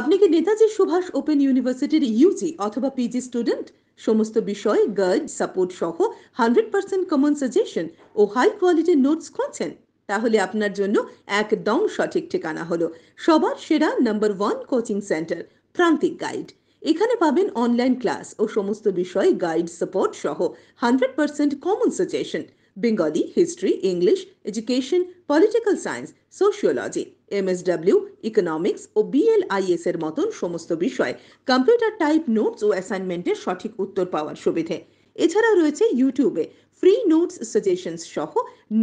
আপনি কি নেতাজি সুভাষ ওপেন ইউনিভার্সিটির ইউজি অথবা পিজি স্টুডেন্ট সমস্ত বিষয় গাইড সাপোর্ট সহ হান্ড্রেড পার্সেন্ট কমন সাজেশন ও হাই কোয়ালিটির নোটস খুঁজছেন তাহলে আপনার জন্য একদম সঠিক ঠিকানা হলো সবার সেরা number one coaching centre Prantik guide এখানে পাবেন অনলাইন ক্লাস ও সমস্ত বিষয় গাইড সাপোর্ট সহ hundred percent common suggestion Bengali history English education political science sociology MSW economics ও বিএলআইএস এর মতন সমস্ত বিষয় কম্পিউটার টাইপ নোটস ও অ্যাসাইনমেন্টের সঠিক উত্তর পাওয়ার সুবিধে এছাড়াও রয়েছে ইউটিউবে ফ্রি নোটস সাজেশনস সহ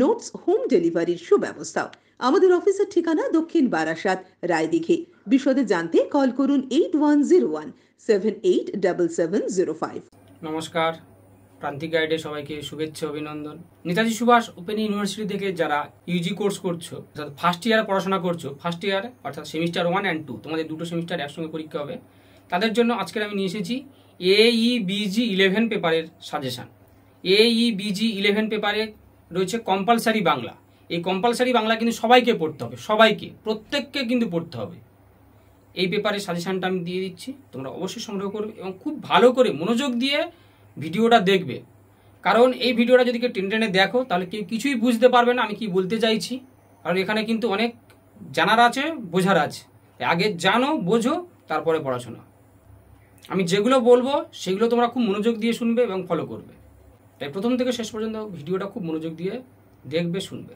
নোটস হোম ডেলিভারির সুব্যবস্থাও আমাদের অফিসের ঠিকানা দক্ষিণ বারাসাত রায়দিঘি বিশদে জানতে কল করুন eight one zero one seven eight double seven zero five নমস্কার প্রান্তিক গাইডে সবাইকে শুভেচ্ছা অভিনন্দন নেতাজি সুভাষ ওপেন ইউনিভার্সিটি থেকে যারা ইউজি কোর্স করছো অর্থাৎ ফার্স্ট ইয়ারে পড়াশোনা করছো ফার্স্ট ইয়ারে অর্থাৎ সেমিস্টার ওয়ান অ্যান্ড টু তোমাদের দুটো সেমিস্টার একসঙ্গে পরীক্ষা হবে তাদের জন্য আজকের আমি নিয়ে এসেছি ই বিজি ইলেভেন পেপারের সাজেশান এইই বিজি ইলেভেন পেপারে রয়েছে কম্পালসারি বাংলা এই কম্পালসারি বাংলা কিন্তু সবাইকে পড়তে হবে সবাইকে প্রত্যেককে কিন্তু পড়তে হবে এই পেপারের সাজেশানটা আমি দিয়ে দিচ্ছি তোমরা অবশ্যই সংগ্রহ করবে এবং খুব ভালো করে মনোযোগ দিয়ে ভিডিওটা দেখবে কারণ এই ভিডিওটা যদি কেউ টেনে টেনে দেখো তাহলে কেউ কিছুই বুঝতে পারবে না আমি কি বলতে চাইছি কারণ এখানে কিন্তু অনেক জানার আছে বোঝার আছে আগে জানো বোঝো তারপরে পড়াশোনা আমি যেগুলো বলবো সেগুলো তোমরা খুব মনোযোগ দিয়ে শুনবে এবং ফলো করবে তাই প্রথম থেকে শেষ পর্যন্ত ভিডিওটা খুব মনোযোগ দিয়ে দেখবে শুনবে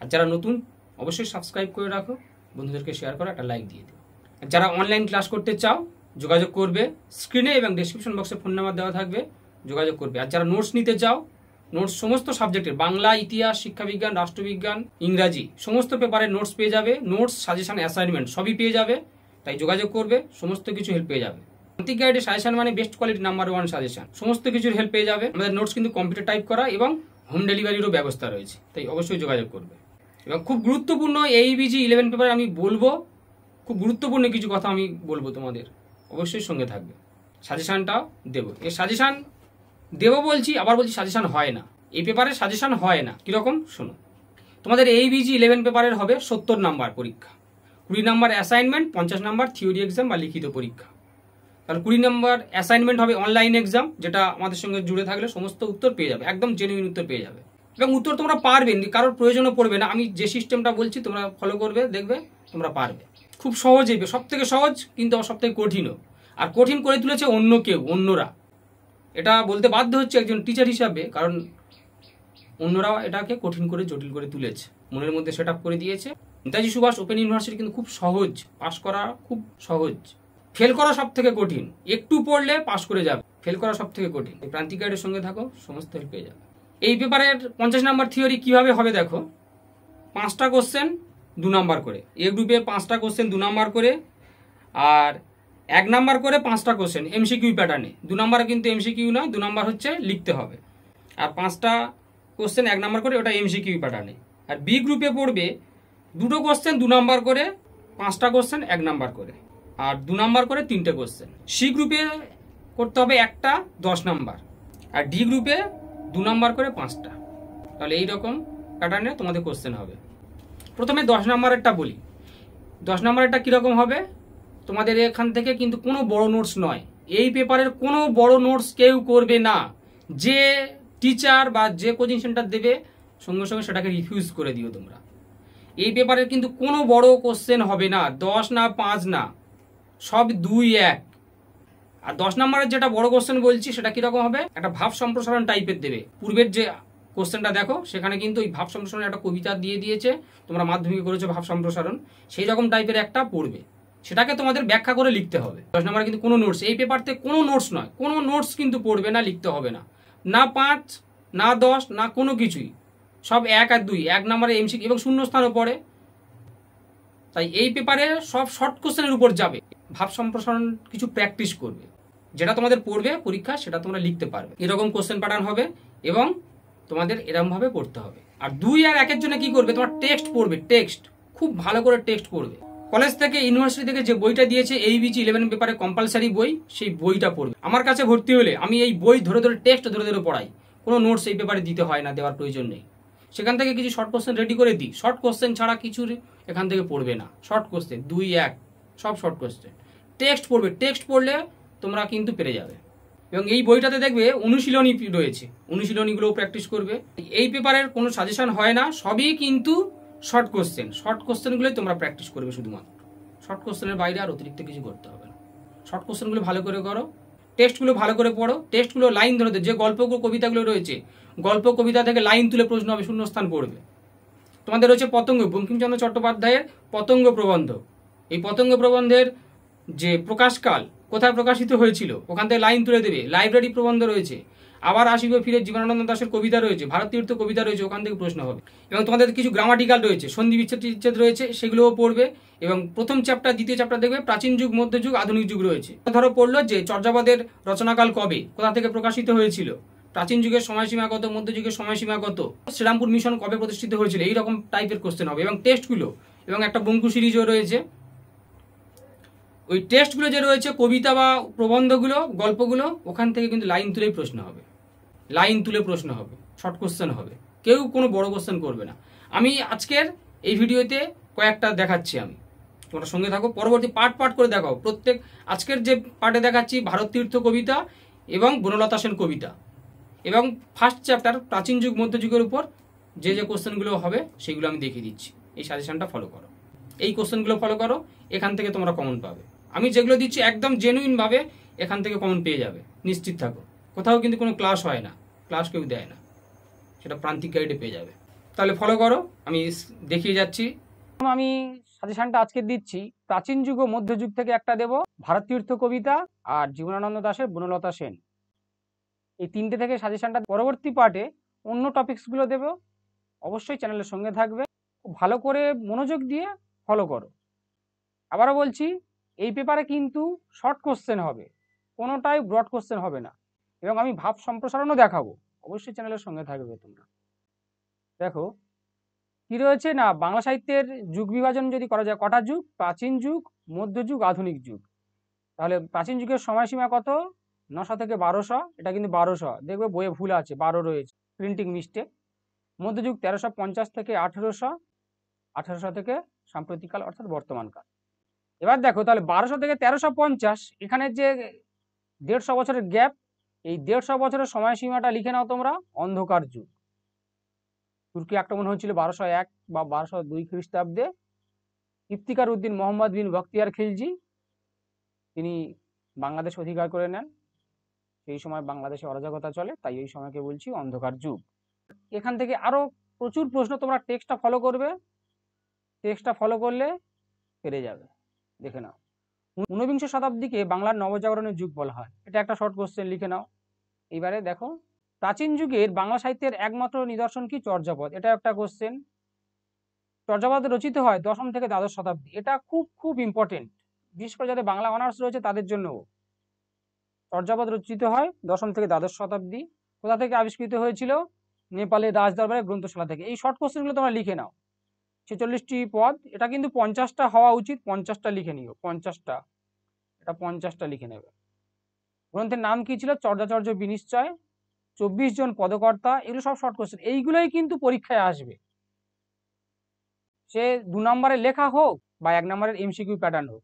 আর যারা নতুন অবশ্যই সাবস্ক্রাইব করে রাখো বন্ধুদেরকে শেয়ার করো একটা লাইক দিয়ে দিও যারা অনলাইন ক্লাস করতে চাও যোগাযোগ করবে স্ক্রিনে এবং ডিসক্রিপশন বক্সে ফোন নাম্বার দেওয়া থাকবে যোগাযোগ করবে আর যারা নোটস নিতে চাও নোটস সমস্ত সাবজেক্টের বাংলা ইতিহাস শিক্ষাবিজ্ঞান রাষ্ট্রবিজ্ঞান ইংরাজি সমস্ত পেপারে নোটস পেয়ে যাবে নোটস সাজেশন অ্যাসাইনমেন্ট সবই পেয়ে যাবে তাই যোগাযোগ করবে সমস্ত কিছু হেল্প পেয়ে যাবে আন্তিক গাইডে সাজেশন মানে best quality number one suggestion সমস্ত কিছুর হেল্প পেয়ে যাবে আমাদের নোটস কিন্তু কম্পিউটার টাইপ করা এবং হোম ডেলিভারিরও ব্যবস্থা রয়েছে তাই অবশ্যই যোগাযোগ করবে এবং খুব গুরুত্বপূর্ণ এই বিজি ইলেভেন পেপারে আমি বলবো খুব গুরুত্বপূর্ণ কিছু কথা আমি বলবো তোমাদের অবশ্যই সঙ্গে থাকবে সাজেশানটাও দেবো এই সাজেশান দেবো বলছি আবার বলছি সাজেশান হয় না এই পেপারে সাজেশান হয় না কীরকম শোনো তোমাদের এই বিজি ইলেভেন পেপারের হবে সত্তর নাম্বার পরীক্ষা কুড়ি নাম্বার অ্যাসাইনমেন্ট পঞ্চাশ নাম্বার থিওরি এক্সাম বা লিখিত পরীক্ষা তাহলে কুড়ি নাম্বার অ্যাসাইনমেন্ট হবে অনলাইন এক্সাম যেটা আমাদের সঙ্গে জুড়ে থাকলে সমস্ত উত্তর পেয়ে যাবে একদম জেনুইন উত্তর পেয়ে যাবে এবং উত্তর তোমরা পারবে কারোর প্রয়োজনও পড়বে না আমি যে সিস্টেমটা বলছি তোমরা ফলো করবে দেখবে তোমরা পারবে খুব সহজ হইবে সব থেকে সহজ কিন্তু সব থেকে কঠিনও আর কঠিন করে তুলেছে অন্য কেউ অন্যরা এটা বলতে বাধ্য হচ্ছে একজন টিচার হিসাবে কারণ অন্যরা এটাকে কঠিন করে জটিল করে তুলেছে মনের মধ্যে সেট করে দিয়েছে নেতাজি সুভাষ ওপেন ইউনিভার্সিটি কিন্তু খুব সহজ পাশ করা খুব সহজ ফেল করা সব থেকে কঠিন একটু পড়লে পাশ করে যাবে ফেল করা সব থেকে কঠিন প্রান্তিক গাইডের সঙ্গে থাকো সমস্ত হেল্প পেয়ে যাবে এই পেপারের পঞ্চাশ নাম্বার থিওরি কিভাবে হবে দেখো পাঁচটা কোশ্চেন দু নাম্বার করে এ গ্রুপে পাঁচটা কোশ্চেন দু নাম্বার করে আর এক নাম্বার করে পাঁচটা কোশ্চেন এমসিকিউ প্যাটার্নে দু নাম্বারে কিন্তু এমসিকিউ নয় দু নাম্বার হচ্ছে লিখতে হবে আর পাঁচটা কোশ্চেন এক নাম্বার করে ওটা এমসিকিউ প্যাটার্নে আর বি গ্রুপে পড়বে দুটো কোশ্চেন দু নাম্বার করে পাঁচটা কোশ্চেন এক নাম্বার করে আর দু নাম্বার করে তিনটে কোশ্চেন সি গ্রুপে করতে হবে একটা দশ নাম্বার আর ডি গ্রুপে দু নাম্বার করে পাঁচটা তাহলে এই রকম প্যাটার্নে তোমাদের কোশ্চেন হবে প্রথমে দশ নাম্বারেরটা বলি দশ নাম্বারেরটা কীরকম হবে তোমাদের এখান থেকে কিন্তু কোনো বড় নোটস নয় এই পেপারের কোনো বড় নোটস কেউ করবে না যে টিচার বা যে কোচিং সেন্টার দেবে সঙ্গে সঙ্গে সেটাকে রিফিউজ করে দিও তোমরা এই পেপারের কিন্তু কোনো বড় কোশ্চেন হবে না দশ না পাঁচ না সব দুই এক আর দশ নম্বরের যেটা বড় কোশ্চেন বলছি সেটা কীরকম হবে একটা ভাব সম্প্রসারণ টাইপের দেবে পূর্বের যে কোশ্চেনটা দেখো সেখানে কিন্তু ওই ভাব সম্প্রসারণ একটা কবিতা দিয়ে দিয়েছে তোমরা মাধ্যমিকে করেছো ভাব সম্প্রসারণ সেই রকম টাইপের একটা পড়বে সেটাকে তোমাদের ব্যাখ্যা করে লিখতে হবে দশ নম্বরে কিন্তু কোনো নোটস এই পেপারতে কোনো নোটস নয় কোনো নোটস কিন্তু পড়বে না লিখতে হবে না না পাঁচ না দশ না কোনো কিছুই সব এক আর দুই এক নম্বরে এমসি এবং শূন্যস্থানও পড়ে তাই এই পেপারে সব শর্ট কোশ্চেনের উপর যাবে ভাব সম্প্রসারণ কিছু প্র্যাকটিস করবে যেটা তোমাদের পড়বে পরীক্ষা সেটা তোমরা লিখতে পারবে এরকম কোশ্চেন প্যাটার্ন হবে এবং তোমাদের এরমভাবে পড়তে হবে আর দুই আর একের জন্য কি করবে তোমার টেক্সট পড়বে টেক্সট খুব ভালো করে টেক্সট পড়বে কলেজ থেকে ইউনিভার্সিটি থেকে যে বইটা দিয়েছে এই বিজি ইলেভেন পেপারে কম্পালসারি বই সেই বইটা পড়বে আমার কাছে ভর্তি হলে আমি এই বই ধরে ধরে টেক্সট ধরে ধরে পড়াই কোনো নোটস এই পেপারে দিতে হয় না দেওয়ার প্রয়োজন নেই সেখান থেকে কিছু শর্ট কোশ্চেন রেডি করে দিই শর্ট কোশ্চেন ছাড়া কিছু এখান থেকে পড়বে না শর্ট কোশ্চেন দুই এক সব শর্ট কোশ্চেন টেক্সট পড়বে টেক্সট পড়লে তোমরা কিন্তু পেরে যাবে এবং এই বইটাতে দেখবে অনুশীলনী রয়েছে অনুশীলনীগুলোও প্র্যাকটিস করবে এই পেপারের কোনো সাজেশন হয় না সবই কিন্তু শর্ট কোশ্চেন শর্ট কোশ্চেনগুলোই তোমরা প্র্যাকটিস করবে শুধুমাত্র শর্ট কোশ্চেনের বাইরে আর অতিরিক্ত কিছু করতে হবে না শর্ট কোশ্চেনগুলো ভালো করে করো টেক্সটগুলো ভালো করে পড়ো টেক্সটগুলো লাইন ধরে যে গল্প কবিতাগুলো রয়েছে গল্প কবিতা থেকে লাইন তুলে প্রশ্ন হবে শূন্যস্থান পড়বে তোমাদের রয়েছে পতঙ্গ বঙ্কিমচন্দ্র চট্টোপাধ্যায়ের পতঙ্গ প্রবন্ধ এই পতঙ্গ প্রবন্ধের যে প্রকাশকাল কোথায় প্রকাশিত হয়েছিল ওখান থেকে লাইন তুলে দেবে লাইব্রেরি প্রবন্ধ রয়েছে আবার আসিব ফিরে জীবনানন্দ দাসের কবিতা রয়েছে ভারতীয় কবিতা রয়েছে ওখান থেকে প্রশ্ন হবে এবং তোমাদের কিছু গ্রামাটিক্যাল রয়েছে সন্ধি বিচ্ছেদ রয়েছে সেগুলোও পড়বে এবং প্রথম চ্যাপ্টার দ্বিতীয় চ্যাপ্টার দেখবে প্রাচীন যুগ মধ্যযুগ আধুনিক যুগ রয়েছে ধরো পড়লো যে চর্যাবাদের রচনাকাল কবে কোথা থেকে প্রকাশিত হয়েছিল প্রাচীন যুগের সময়সীমা কত মধ্যযুগের সময়সীমা কত শ্রীরামপুর মিশন কবে প্রতিষ্ঠিত হয়েছিল এইরকম টাইপের কোশ্চেন হবে এবং টেস্টগুলো এবং একটা বঙ্কু সিরিজও রয়েছে ওই টেস্টগুলো যে রয়েছে কবিতা বা প্রবন্ধগুলো গল্পগুলো ওখান থেকে কিন্তু লাইন তুলেই প্রশ্ন হবে লাইন তুলে প্রশ্ন হবে শর্ট কোশ্চেন হবে কেউ কোনো বড় কোশ্চেন করবে না আমি আজকের এই ভিডিওতে কয়েকটা দেখাচ্ছি আমি তোমরা সঙ্গে থাকো পরবর্তী পার্ট পার্ট করে দেখাও প্রত্যেক আজকের যে পার্টে দেখাচ্ছি ভারত তীর্থ কবিতা এবং বনলতা সেন কবিতা এবং ফার্স্ট চ্যাপ্টার প্রাচীন যুগ মধ্যযুগের উপর যে যে কোশ্চেনগুলো হবে সেগুলো আমি দেখিয়ে দিচ্ছি এই সাজেশনটা ফলো করো এই কোশ্চেনগুলো ফলো করো এখান থেকে তোমরা কমন পাবে আমি যেগুলো দিচ্ছি একদম জেনুইনভাবে এখান থেকে কমন পেয়ে যাবে নিশ্চিত থাকো কোথাও কিন্তু কোনো ক্লাস হয় না ক্লাস কেউ দেয় না সেটা প্রান্তিক গাইডে পেয়ে যাবে তাহলে ফলো করো আমি দেখিয়ে যাচ্ছি আমি সাজেশনটা আজকে দিচ্ছি প্রাচীন যুগ ও মধ্যযুগ থেকে একটা দেব ভারতীর্থ কবিতা আর জীবনানন্দ দাসের বনলতা সেন এই তিনটে থেকে সাজেশনটা পরবর্তী পার্টে অন্য টপিকসগুলো দেব অবশ্যই চ্যানেলের সঙ্গে থাকবে ভালো করে মনোযোগ দিয়ে ফলো করো আবারও বলছি এই পেপারে কিন্তু শর্ট কোশ্চেন হবে কোনোটাই ব্রড কোশ্চেন হবে না এবং আমি ভাব সম্প্রসারণও দেখাবো অবশ্যই চ্যানেলের সঙ্গে থাকবে তোমরা দেখো কি রয়েছে না বাংলা সাহিত্যের যুগ বিভাজন যদি করা যায় কটা যুগ প্রাচীন যুগ মধ্যযুগ আধুনিক যুগ তাহলে প্রাচীন যুগের সময়সীমা কত নশো থেকে বারোশো এটা কিন্তু বারোশো দেখবে বইয়ে ভুল আছে বারো রয়েছে প্রিন্টিং মিস্টেক মধ্যযুগ তেরোশো পঞ্চাশ থেকে আঠেরোশো আঠেরোশো থেকে সাম্প্রতিককাল অর্থাৎ বর্তমানকাল এবার দেখো তাহলে বারোশো থেকে তেরোশো পঞ্চাশ এখানে যে দেড়শো বছরের গ্যাপ এই দেড়শো বছরের সময়সীমাটা লিখে নাও তোমরা অন্ধকার যুগ তুর্কি আক্রমণ হয়েছিল বারোশো এক বা বারোশো দুই খ্রিস্টাব্দে ইফতিকার উদ্দিন মোহাম্মদ বিন বখতিয়ার খিলজি তিনি বাংলাদেশ অধিকার করে নেন সেই সময় বাংলাদেশে অরাজকতা চলে তাই এই সময়কে বলছি অন্ধকার যুগ এখান থেকে আরও প্রচুর প্রশ্ন তোমরা টেক্সটটা ফলো করবে টেক্সটটা ফলো করলে পেরে যাবে দেখে নাও ঊনবিংশ শতাব্দীকে বাংলার নবজাগরণের যুগ বলা হয় এটা একটা শর্ট কোশ্চেন লিখে নাও এবারে দেখো প্রাচীন যুগের বাংলা সাহিত্যের একমাত্র নিদর্শন কি চর্যাপদ এটা একটা কোশ্চেন চর্যাপদ রচিত হয় দশম থেকে দ্বাদশ শতাব্দী এটা খুব খুব ইম্পর্টেন্ট বিশেষ করে যাদের বাংলা অনার্স রয়েছে তাদের জন্যও চর্যাপদ রচিত হয় দশম থেকে দ্বাদশ শতাব্দী কোথা থেকে আবিষ্কৃত হয়েছিল নেপালের রাজ দরবারের গ্রন্থশালা থেকে এই শর্ট কোশ্চেনগুলো তোমরা লিখে নাও ছেচল্লিশটি পদ এটা কিন্তু পঞ্চাশটা হওয়া উচিত পঞ্চাশটা লিখে নিও পঞ্চাশটা এটা পঞ্চাশটা লিখে নেবে গ্রন্থের নাম কি ছিল চর্যাচর্য বিনিশ্চয় চব্বিশ জন পদকর্তা এগুলো সব শর্ট কোশ্চেন এইগুলোই কিন্তু পরীক্ষায় আসবে সে দু নম্বরের লেখা হোক বা এক নম্বরের এমসিকিউ প্যাটার্ন হোক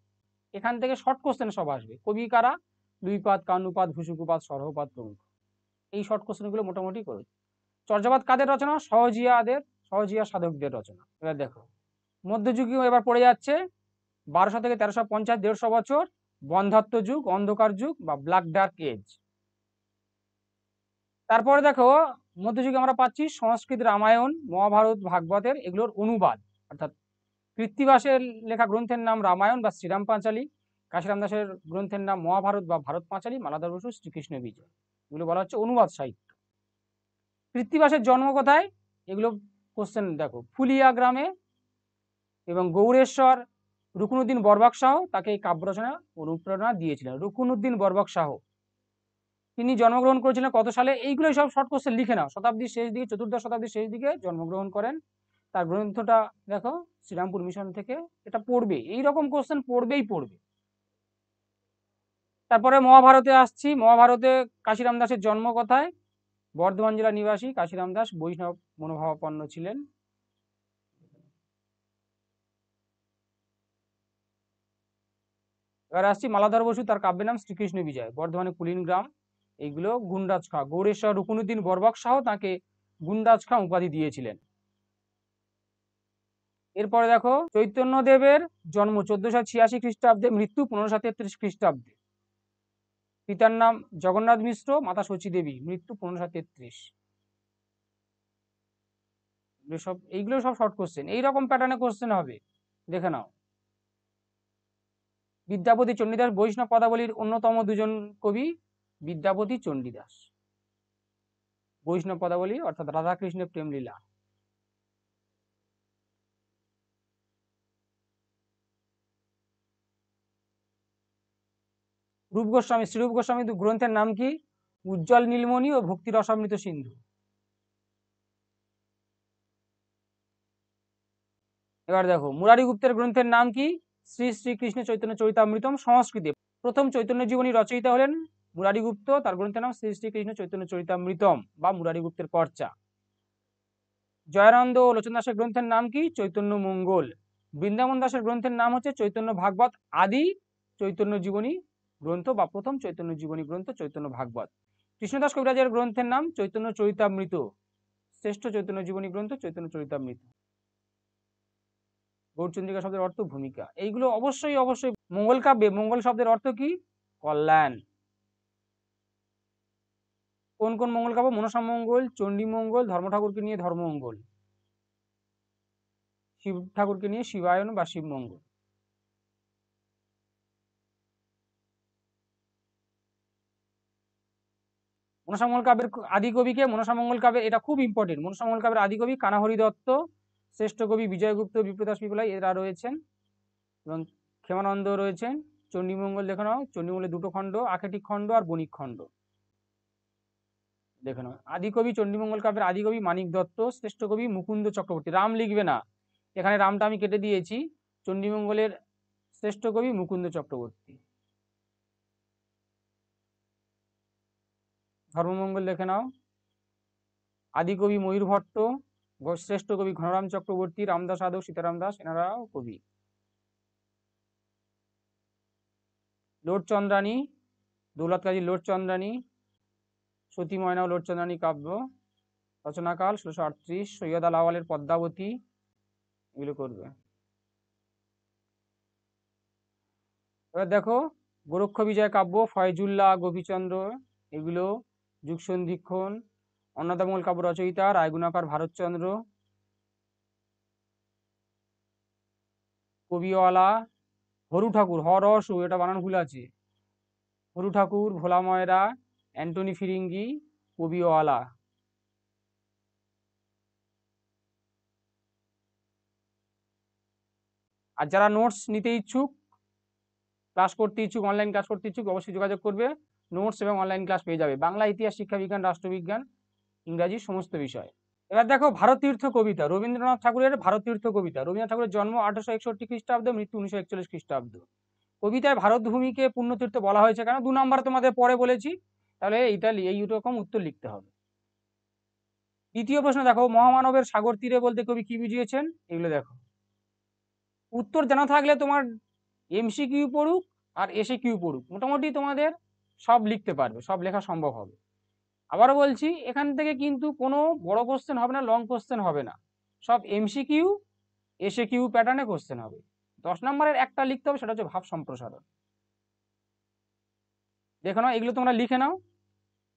এখান থেকে শর্ট কোশ্চেন সব আসবে কবি কারা দুইপাত কানুপাত ভুসুকুপাত সরহপাত প্রমুখ এই শর্ট কোশ্চেনগুলো মোটামুটি করে চর্যাবাদ কাদের রচনা সহজিয়াদের সহজিয়া সাধকদের রচনা এবার দেখো মধ্যযুগীয় এবার পড়ে যাচ্ছে বারোশো থেকে তেরোশো পঞ্চাশ দেড়শো বছর বন্ধাত্ম যুগ অন্ধকার যুগ বা ব্ল্যাক ডার্ক এজ তারপরে দেখো মধ্যযুগে আমরা পাচ্ছি সংস্কৃত রামায়ণ মহাভারত ভাগবতের এগুলোর অনুবাদ অর্থাৎ কৃত্তিবাসের লেখা গ্রন্থের নাম রামায়ণ বা শ্রীরাম পাঁচালী কাশীরাম দাসের গ্রন্থের নাম মহাভারত বা ভারত পাঁচালী মালাদার বসু শ্রীকৃষ্ণ বিজয় এগুলো বলা হচ্ছে অনুবাদ সাহিত্য কৃত্তিবাসের জন্ম কোথায় এগুলো কোশ্চেন দেখো ফুলিয়া গ্রামে এবং গৌরেশ্বর রুকুনুদ্দিন বরবাক শাহ তাকে এই কাব্য রচনা অনুপ্রেরণা দিয়েছিলেন রুকুনুদ্দিন বরবাক শাহ তিনি জন্মগ্রহণ করেছিলেন কত সালে এইগুলোই সব শর্ট কোশ্চেন লিখে নাও শতাব্দীর শেষ দিকে চতুর্দশ শতাব্দীর শেষ দিকে জন্মগ্রহণ করেন তার গ্রন্থটা দেখো শ্রীরামপুর মিশন থেকে এটা পড়বে এই রকম কোশ্চেন পড়বেই পড়বে তারপরে মহাভারতে আসছি মহাভারতে কাশিরাম দাসের জন্ম কথায় বর্ধমান জেলা নিবাসী কাশিরাম দাস বৈষ্ণব মনোভাবাপন্ন ছিলেন এবার আসছি মালাধার বসু তার কাব্যের নাম শ্রীকৃষ্ণ বিজয় বর্ধমানে কুলিন গ্রাম এইগুলো গুন্ডাজ খাঁ গৌরেশ্বর রুকুনুদ্দিন বরবাক শাহ তাকে গুন্ডাজ খাঁ উপাধি দিয়েছিলেন এরপরে দেখো চৈতন্যদেবের জন্ম চোদ্দশো ছিয়াশি খ্রিস্টাব্দে মৃত্যু পনেরোশো তেত্রিশ খ্রিস্টাব্দে পিতার নাম জগন্নাথ মিশ্র মাতা শচী দেবী মৃত্যু পনেরোশো তেত্রিশ সব এইগুলো সব শর্ট কোশ্চেন এইরকম প্যাটার্নে কোশ্চেন হবে দেখে নাও বিদ্যাপতি চণ্ডীদাস বৈষ্ণব পদাবলীর অন্যতম দুজন কবি বিদ্যাপতি চণ্ডীদাস বৈষ্ণব পদাবলী অর্থাৎ রাধাকৃষ্ণের প্রেমলীলা রূপ গোস্বামী শ্রীরূপ গোস্বামী গ্রন্থের নাম কি উজ্জ্বল নীলমণি ও ভক্তির অসমৃত সিন্ধু এবার দেখো মুরারি গুপ্তের গ্রন্থের নাম কি শ্রী শ্রীকৃষ্ণ চৈতন্য চরিতামৃতম সংস্কৃতি প্রথম চৈতন্য জীবনী রচয়িতা হলেন মুরারিগুপ্ত তার গ্রন্থের নাম শ্রী শ্রীকৃষ্ণ চৈতন্য চরিতামৃতম বা মুরারিগুপ্তের পর্চা জয়ানন্দ ও লোচন দাসের গ্রন্থের নাম কি চৈতন্য মঙ্গল বৃন্দাবন দাসের গ্রন্থের নাম হচ্ছে চৈতন্য ভাগবত আদি চৈতন্য জীবনী গ্রন্থ বা প্রথম চৈতন্য জীবনী গ্রন্থ চৈতন্য ভাগবত কৃষ্ণদাস কবিরাজের গ্রন্থের নাম চৈতন্য চরিতামৃত শ্রেষ্ঠ চৈতন্য জীবনী গ্রন্থ চৈতন্য চরিতামৃত গৌরচন্দ্রিকা শব্দের অর্থ ভূমিকা এইগুলো অবশ্যই অবশ্যই মঙ্গল কাব্যে মঙ্গল শব্দের অর্থ কি কল্যাণ কোন কোন মঙ্গল কাব্য মনসা মঙ্গল চণ্ডী মঙ্গল ধর্ম ঠাকুরকে নিয়ে ধর্মমঙ্গল শিব ঠাকুরকে নিয়ে শিবায়ন বা শিবমঙ্গল মনসামঙ্গল কাব্যের আদি কবিকে মনসামঙ্গল কাব্যের এটা খুব ইম্পর্টেন্ট মনসামঙ্গল কাব্যের আদি কবি কানাহরি দত্ত শ্রেষ্ঠ কবি বিজয়গুপ্ত বিপ্রদাস পিপলাই এরা রয়েছেন এবং ক্ষেমানন্দ রয়েছেন চণ্ডীমঙ্গল দেখে নাও চণ্ডীমঙ্গলের দুটো খণ্ড আখেটিক খণ্ড আর বণিক খণ্ড দেখে নাও আদিকবি চণ্ডীমঙ্গল কাব্যের আদিকবি মানিক দত্ত শ্রেষ্ঠ কবি মুকুন্দ চক্রবর্তী রাম লিখবে না এখানে রামটা আমি কেটে দিয়েছি চণ্ডীমঙ্গলের শ্রেষ্ঠ কবি মুকুন্দ চক্রবর্তী ধর্মমঙ্গল দেখে নাও আদিকবি ময়ূরভট্ট শ্রেষ্ঠ কবি ঘনরাম চক্রবর্তী রামদাস আদৌ সীতারাম দাস এনারাও কবি লোটচন্দ্রানী দৌলত কাজী লোটচন্দ্রানী সতী ময়না ও লোটচন্দ্রানী কাব্য রচনাকাল ষোলোশো আটত্রিশ সৈয়দ আলাওয়ালের পদ্মাবতী এগুলো করবে এবার দেখো গোরক্ষ বিজয় কাব্য ফয়জুল্লাহ গোপীচন্দ্র এগুলো যুগসন্ধিক্ষণ অন্নদামূল কাব্য রচয়িতা রায়গুণাকার ভারতচন্দ্র কবিওয়ালা হরু ঠাকুর হর সু এটা বানান ভুল আছে হরু ঠাকুর ভোলা ময়রা অ্যান্টনি ফিরিঙ্গি কবিওয়ালা আর যারা নোটস নিতে ইচ্ছুক ক্লাস করতে ইচ্ছুক অনলাইন ক্লাস করতে ইচ্ছুক অবশ্যই যোগাযোগ করবে নোটস এবং অনলাইন ক্লাস পেয়ে যাবে বাংলা ইতিহাস শিক্ষা বিজ্ঞান রাষ্ট্রবিজ্ঞান ইংরাজি সমস্ত বিষয় এবার দেখো ভারতীর্থ কবিতা রবীন্দ্রনাথ ঠাকুরের ভারতীর্থ কবিতা রবীন্দ্রনাথ ঠাকুরের জন্ম আঠারোশো একষট্টি খ্রিস্টাব্দ মৃত্যু উনিশশো একচল্লিশ খ্রিস্টাব্দ কবিতায় ভারতভূমিকে পূর্ণতীর্থ বলা হয়েছে কেন দু নম্বর তোমাদের পরে বলেছি তাহলে এইটা এই রকম উত্তর লিখতে হবে দ্বিতীয় প্রশ্ন দেখো মহামানবের সাগর তীরে বলতে কবি কি বুঝিয়েছেন এগুলো দেখো উত্তর জানা থাকলে তোমার এমসি কিউ পড়ুক আর এসে কিউ পড়ুক মোটামুটি তোমাদের সব লিখতে পারবে সব লেখা সম্ভব হবে আবারও বলছি এখান থেকে কিন্তু কোনো বড় কোশ্চেন হবে না লং কোশ্চেন হবে না সব এমসি কিউ এসে কিউ প্যাটার্নে কোশ্চেন হবে দশ নম্বরের একটা লিখতে হবে সেটা হচ্ছে ভাব সম্প্রসারণ দেখো না এগুলো তোমরা লিখে নাও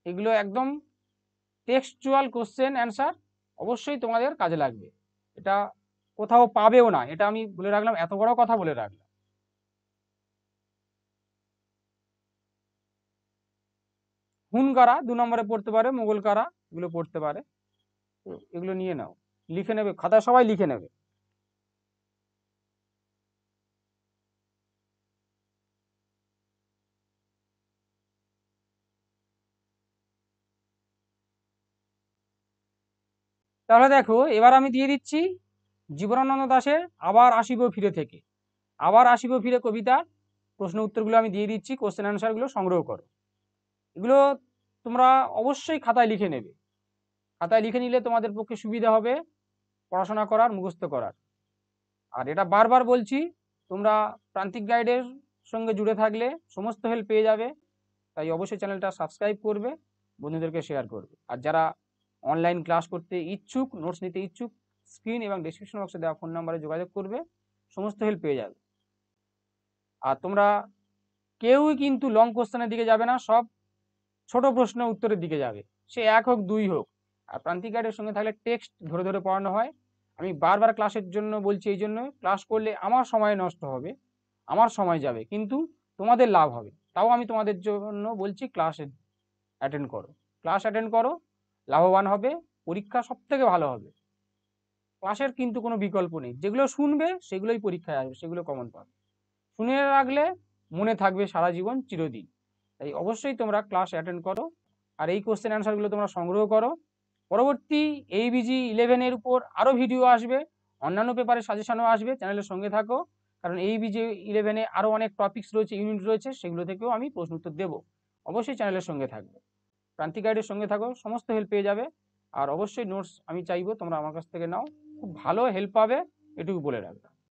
এগুলো একদম টেক্সচুয়াল কোশ্চেন অ্যান্সার অবশ্যই তোমাদের কাজে লাগবে এটা কোথাও পাবেও না এটা আমি বলে রাখলাম এত বড় কথা বলে রাখলাম হুন কারা দু নম্বরে পড়তে পারে মোগল কারা এগুলো পড়তে পারে এগুলো নিয়ে নাও লিখে নেবে খাতায় সবাই লিখে নেবে তাহলে দেখো এবার আমি দিয়ে দিচ্ছি জীবনানন্দ দাসের আবার আসিব ফিরে থেকে আবার আসিব ফিরে কবিতার প্রশ্ন উত্তরগুলো আমি দিয়ে দিচ্ছি কোশ্চেন অ্যান্সারগুলো সংগ্রহ করো এগুলো তোমরা অবশ্যই খাতায় লিখে নেবে খাতায় লিখে নিলে তোমাদের পক্ষে সুবিধা হবে পড়াশোনা করার মুখস্থ করার আর এটা বারবার বলছি তোমরা প্রান্তিক গাইডের সঙ্গে জুড়ে থাকলে সমস্ত হেল্প পেয়ে যাবে তাই অবশ্যই চ্যানেলটা সাবস্ক্রাইব করবে বন্ধুদেরকে শেয়ার করবে আর যারা অনলাইন ক্লাস করতে ইচ্ছুক নোটস নিতে ইচ্ছুক স্ক্রিন এবং ডিসক্রিপশন বক্সে দেওয়া ফোন নাম্বারে যোগাযোগ করবে সমস্ত হেল্প পেয়ে যাবে আর তোমরা কেউই কিন্তু লং কোশ্চেনের দিকে যাবে না সব ছোট প্রশ্ন উত্তরের দিকে যাবে সে এক হোক দুই হোক আর প্রান্তিক সঙ্গে থাকলে টেক্সট ধরে ধরে পড়ানো হয় আমি বারবার ক্লাসের জন্য বলছি এই জন্য ক্লাস করলে আমার সময় নষ্ট হবে আমার সময় যাবে কিন্তু তোমাদের লাভ হবে তাও আমি তোমাদের জন্য বলছি ক্লাস অ্যাটেন্ড করো ক্লাস অ্যাটেন্ড করো লাভবান হবে পরীক্ষা সব থেকে ভালো হবে ক্লাসের কিন্তু কোনো বিকল্প নেই যেগুলো শুনবে সেগুলোই পরীক্ষায় আসবে সেগুলো কমন পাবে শুনে রাখলে মনে থাকবে সারা জীবন চিরদিন তাই অবশ্যই তোমরা ক্লাস অ্যাটেন্ড করো আর এই কোশ্চেন অ্যান্সারগুলো তোমরা সংগ্রহ করো পরবর্তী এই বিজি ইলেভেনের উপর আরও ভিডিও আসবে অন্যান্য পেপারের সাজেশনও আসবে চ্যানেলের সঙ্গে থাকো কারণ এই বিজি ইলেভেনে আরও অনেক টপিক্স রয়েছে ইউনিট রয়েছে সেগুলো থেকেও আমি প্রশ্ন উত্তর দেবো অবশ্যই চ্যানেলের সঙ্গে থাকবে প্রান্তিক গাইডের সঙ্গে থাকো সমস্ত হেল্প পেয়ে যাবে আর অবশ্যই নোটস আমি চাইবো তোমরা আমার কাছ থেকে নাও খুব ভালো হেল্প পাবে এটুকু বলে রাখবে